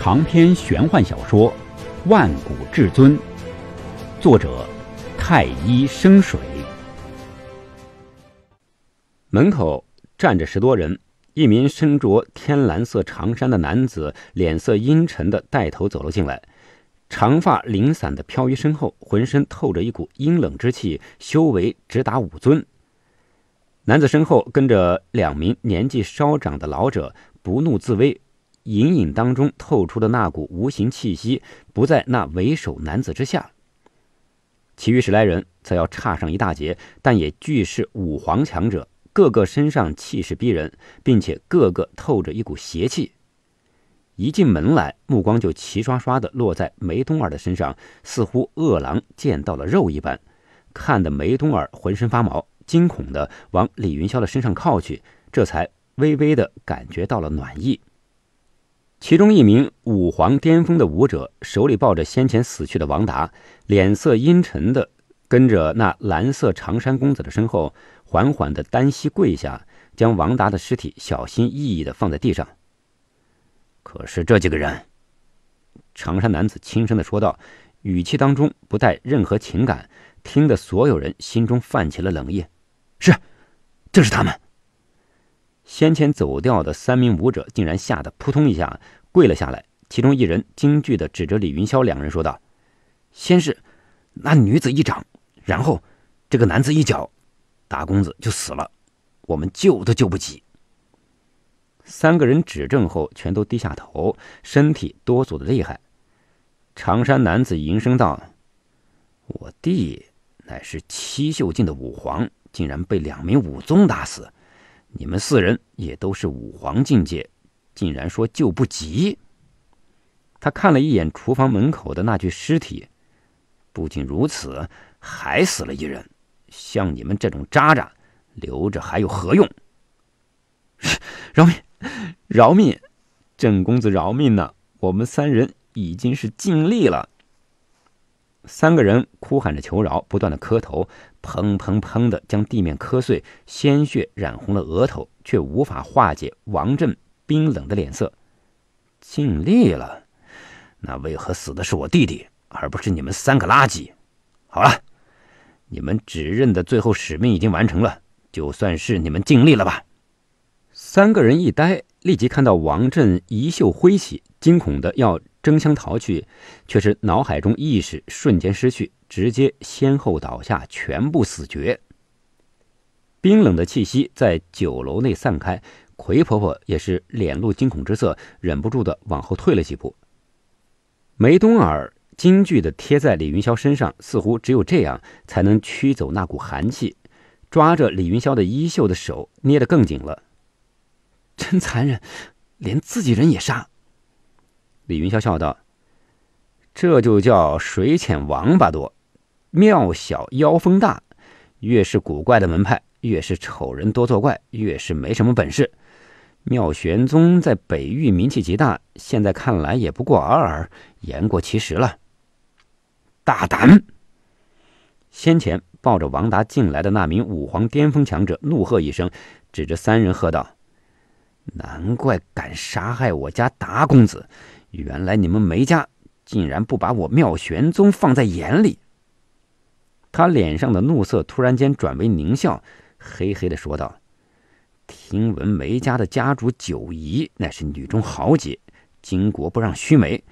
长篇玄幻小说《万古至尊》，作者：太一生水。门口站着十多人，一名身着天蓝色长衫的男子，脸色阴沉的带头走了进来，长发零散的飘于身后，浑身透着一股阴冷之气，修为直达武尊。男子身后跟着两名年纪稍长的老者，不怒自威。隐隐当中透出的那股无形气息，不在那为首男子之下。其余十来人则要差上一大截，但也俱是五皇强者，个个身上气势逼人，并且个个透着一股邪气。一进门来，目光就齐刷刷的落在梅冬儿的身上，似乎饿狼见到了肉一般，看得梅冬儿浑身发毛，惊恐的往李云霄的身上靠去，这才微微的感觉到了暖意。其中一名武皇巅峰的武者手里抱着先前死去的王达，脸色阴沉的跟着那蓝色长衫公子的身后，缓缓的单膝跪下，将王达的尸体小心翼翼的放在地上。可是这几个人，长衫男子轻声的说道，语气当中不带任何情感，听得所有人心中泛起了冷意。是，正是他们。先前走掉的三名武者竟然吓得扑通一下跪了下来，其中一人惊惧地指着李云霄两人说道：“先是那女子一掌，然后这个男子一脚，大公子就死了，我们救都救不及。”三个人指证后，全都低下头，身体哆嗦的厉害。长衫男子吟声道：“我弟乃是七秀境的武皇，竟然被两名武宗打死。”你们四人也都是武皇境界，竟然说救不及！他看了一眼厨房门口的那具尸体，不仅如此，还死了一人。像你们这种渣渣，留着还有何用？饶命！饶命！郑公子饶命呐！我们三人已经是尽力了。三个人哭喊着求饶，不断的磕头。砰砰砰的将地面磕碎，鲜血染红了额头，却无法化解王震冰冷的脸色。尽力了，那为何死的是我弟弟，而不是你们三个垃圾？好了，你们指认的最后使命已经完成了，就算是你们尽力了吧。三个人一呆，立即看到王震衣袖挥起，惊恐的要。争相逃去，却是脑海中意识瞬间失去，直接先后倒下，全部死绝。冰冷的气息在酒楼内散开，葵婆婆也是脸露惊恐之色，忍不住的往后退了几步。梅冬儿惊惧的贴在李云霄身上，似乎只有这样才能驱走那股寒气，抓着李云霄的衣袖的手捏得更紧了。真残忍，连自己人也杀。李云霄笑道：“这就叫水浅王八多，庙小妖风大。越是古怪的门派，越是丑人多作怪，越是没什么本事。妙玄宗在北域名气极大，现在看来也不过尔尔，言过其实了。”大胆！先前抱着王达进来的那名五皇巅峰强者怒喝一声，指着三人喝道：“难怪敢杀害我家达公子！”原来你们梅家竟然不把我妙玄宗放在眼里！他脸上的怒色突然间转为狞笑，嘿嘿的说道：“听闻梅家的家主九姨乃是女中豪杰，巾帼不让须眉，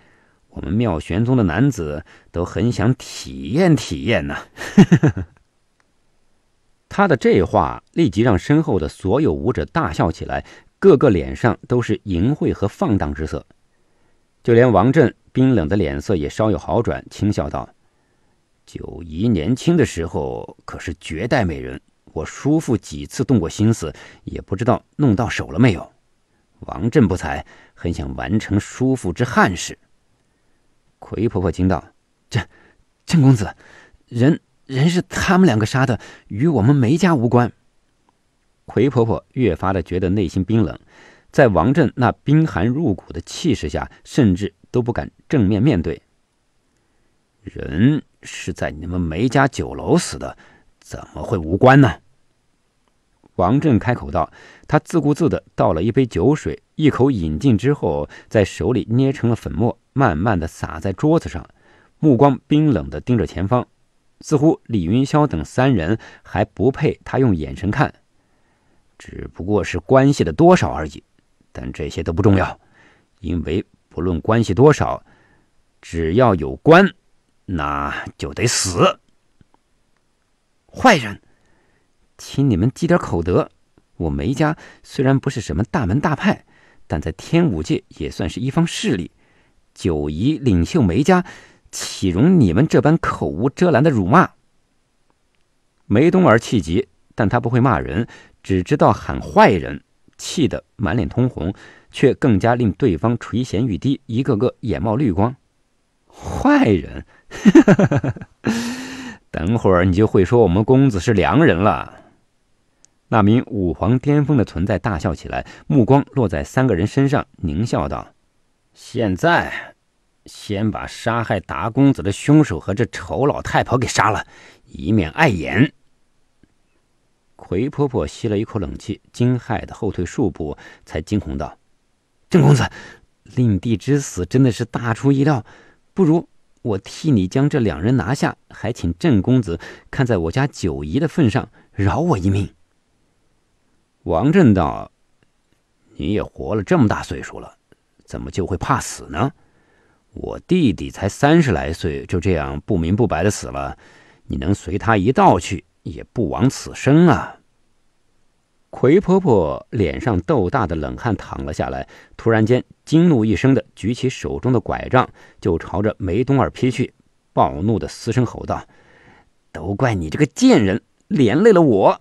我们妙玄宗的男子都很想体验体验呢。”他的这话立即让身后的所有武者大笑起来，个个脸上都是淫秽和放荡之色。就连王震冰冷的脸色也稍有好转，轻笑道：“九姨年轻的时候可是绝代美人，我叔父几次动过心思，也不知道弄到手了没有。”王震不才，很想完成叔父之憾事。葵婆婆惊道：“这，郑公子，人，人是他们两个杀的，与我们梅家无关。”葵婆婆越发的觉得内心冰冷。在王震那冰寒入骨的气势下，甚至都不敢正面面对。人是在你们梅家酒楼死的，怎么会无关呢？王震开口道，他自顾自的倒了一杯酒水，一口饮尽之后，在手里捏成了粉末，慢慢的洒在桌子上，目光冰冷的盯着前方，似乎李云霄等三人还不配他用眼神看，只不过是关系的多少而已。但这些都不重要，因为不论关系多少，只要有关，那就得死。坏人，请你们积点口德。我梅家虽然不是什么大门大派，但在天武界也算是一方势力。九姨领袖梅家，岂容你们这般口无遮拦的辱骂？梅冬儿气急，但他不会骂人，只知道喊坏人。气得满脸通红，却更加令对方垂涎欲滴，一个个眼冒绿光。坏人，等会儿你就会说我们公子是良人了。那名五皇巅峰的存在大笑起来，目光落在三个人身上，狞笑道：“现在，先把杀害达公子的凶手和这丑老太婆给杀了，以免碍眼。”回婆婆吸了一口冷气，惊骇的后退数步，才惊恐道：“郑公子，令弟之死真的是大出意料。不如我替你将这两人拿下，还请郑公子看在我家九姨的份上，饶我一命。”王振道：“你也活了这么大岁数了，怎么就会怕死呢？我弟弟才三十来岁，就这样不明不白的死了，你能随他一道去？”也不枉此生啊！葵婆婆脸上豆大的冷汗淌了下来，突然间惊怒一声的举起手中的拐杖就朝着梅冬儿劈去，暴怒的嘶声吼道：“都怪你这个贱人，连累了我！”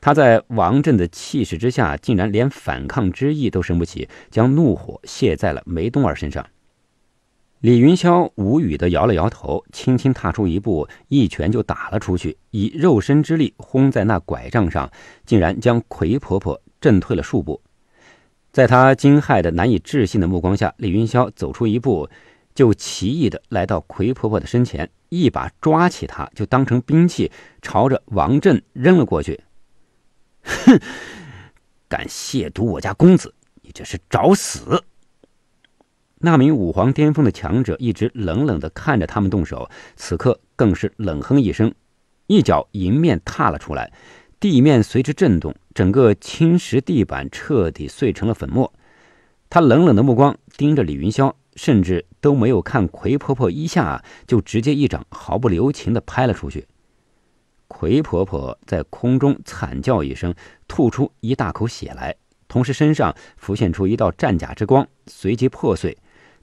他在王振的气势之下，竟然连反抗之意都生不起，将怒火泄在了梅冬儿身上。李云霄无语的摇了摇头，轻轻踏出一步，一拳就打了出去，以肉身之力轰在那拐杖上，竟然将葵婆婆震退了数步。在他惊骇的、难以置信的目光下，李云霄走出一步，就奇异的来到葵婆婆的身前，一把抓起她，就当成兵器，朝着王振扔了过去。哼！敢亵渎我家公子，你这是找死！那名武皇巅峰的强者一直冷冷地看着他们动手，此刻更是冷哼一声，一脚迎面踏了出来，地面随之震动，整个青石地板彻底碎成了粉末。他冷冷的目光盯着李云霄，甚至都没有看葵婆婆一下，就直接一掌毫不留情地拍了出去。葵婆婆在空中惨叫一声，吐出一大口血来，同时身上浮现出一道战甲之光，随即破碎。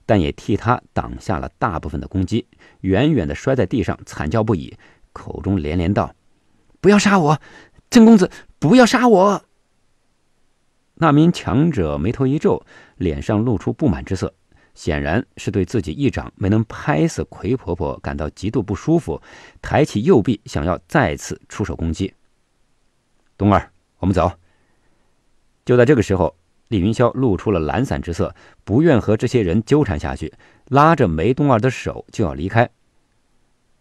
但也替他挡下了大部分的攻击，远远的摔在地上，惨叫不已，口中连连道：“不要杀我，郑公子，不要杀我！”那名强者眉头一皱，脸上露出不满之色，显然是对自己一掌没能拍死魁婆婆感到极度不舒服，抬起右臂想要再次出手攻击。东儿，我们走。就在这个时候。李云霄露出了懒散之色，不愿和这些人纠缠下去，拉着梅冬儿的手就要离开。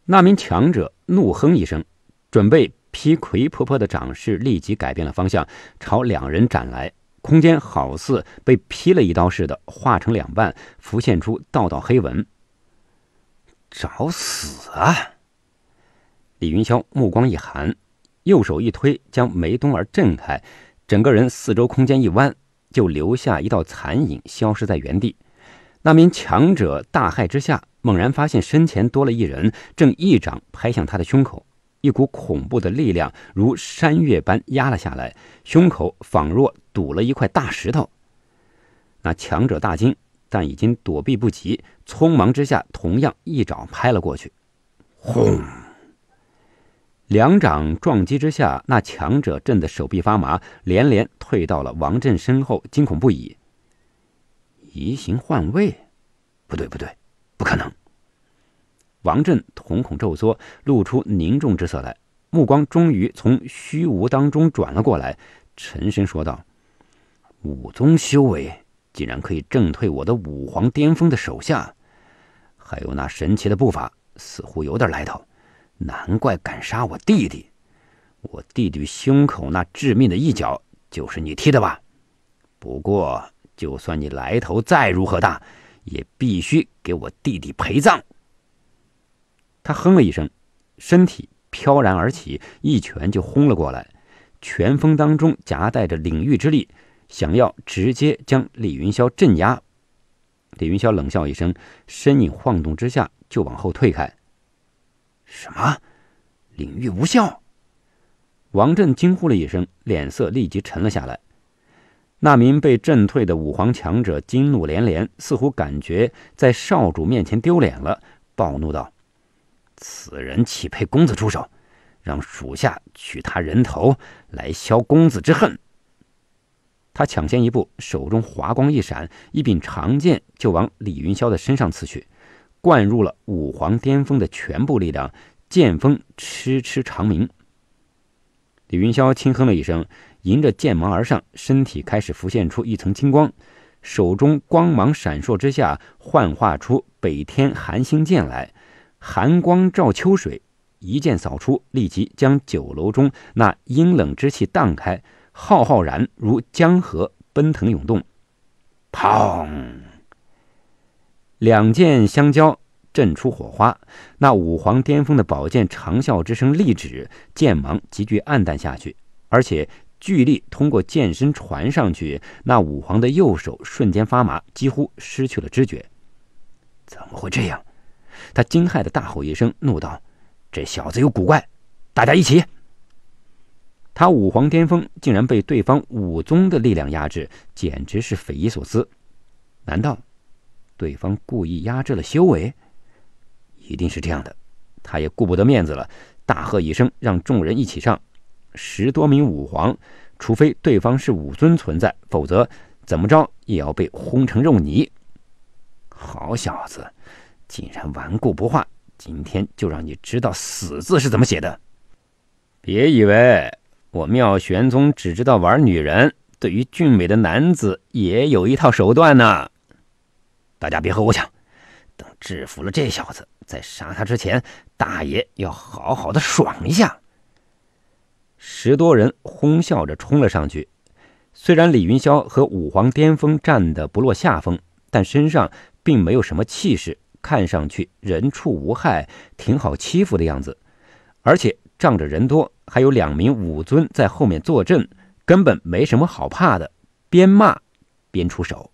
那名强者怒哼一声，准备劈葵婆婆的掌势，立即改变了方向，朝两人斩来。空间好似被劈了一刀似的，化成两半，浮现出道道黑纹。找死啊！李云霄目光一寒，右手一推，将梅冬儿震开，整个人四周空间一弯。就留下一道残影，消失在原地。那名强者大骇之下，猛然发现身前多了一人，正一掌拍向他的胸口。一股恐怖的力量如山岳般压了下来，胸口仿若堵了一块大石头。那强者大惊，但已经躲避不及，匆忙之下同样一掌拍了过去，轰！两掌撞击之下，那强者震得手臂发麻，连连退到了王震身后，惊恐不已。移形换位？不对，不对，不可能！王震瞳孔骤缩，露出凝重之色来，目光终于从虚无当中转了过来，沉声说道：“武宗修为竟然可以震退我的武皇巅峰的手下，还有那神奇的步伐，似乎有点来头。”难怪敢杀我弟弟！我弟弟胸口那致命的一脚就是你踢的吧？不过，就算你来头再如何大，也必须给我弟弟陪葬！他哼了一声，身体飘然而起，一拳就轰了过来，拳风当中夹带着领域之力，想要直接将李云霄镇压。李云霄冷笑一声，身影晃动之下就往后退开。什么？领域无效！王震惊呼了一声，脸色立即沉了下来。那名被震退的五皇强者惊怒连连，似乎感觉在少主面前丢脸了，暴怒道：“此人岂配公子出手？让属下取他人头来消公子之恨！”他抢先一步，手中华光一闪，一柄长剑就往李云霄的身上刺去。灌入了五皇巅峰的全部力量，剑锋痴痴长鸣。李云霄轻哼了一声，迎着剑芒而上，身体开始浮现出一层青光，手中光芒闪烁之下，幻化出北天寒星剑来。寒光照秋水，一剑扫出，立即将酒楼中那阴冷之气荡开，浩浩然如江河奔腾涌动。砰！两剑相交，震出火花。那武皇巅峰的宝剑长啸之声立止，剑芒急剧暗淡下去。而且巨力通过剑身传上去，那武皇的右手瞬间发麻，几乎失去了知觉。怎么会这样？他惊骇的大吼一声，怒道：“这小子有古怪！”大家一起。他武皇巅峰竟然被对方武宗的力量压制，简直是匪夷所思。难道？对方故意压制了修为，一定是这样的。他也顾不得面子了，大喝一声，让众人一起上。十多名武皇，除非对方是武尊存在，否则怎么着也要被轰成肉泥。好小子，竟然顽固不化，今天就让你知道“死”字是怎么写的。别以为我妙玄宗只知道玩女人，对于俊美的男子也有一套手段呢。大家别和我抢！等制服了这小子，在杀他之前，大爷要好好的爽一下。十多人哄笑着冲了上去。虽然李云霄和武皇巅峰战的不落下风，但身上并没有什么气势，看上去人畜无害，挺好欺负的样子。而且仗着人多，还有两名武尊在后面坐镇，根本没什么好怕的。边骂边出手。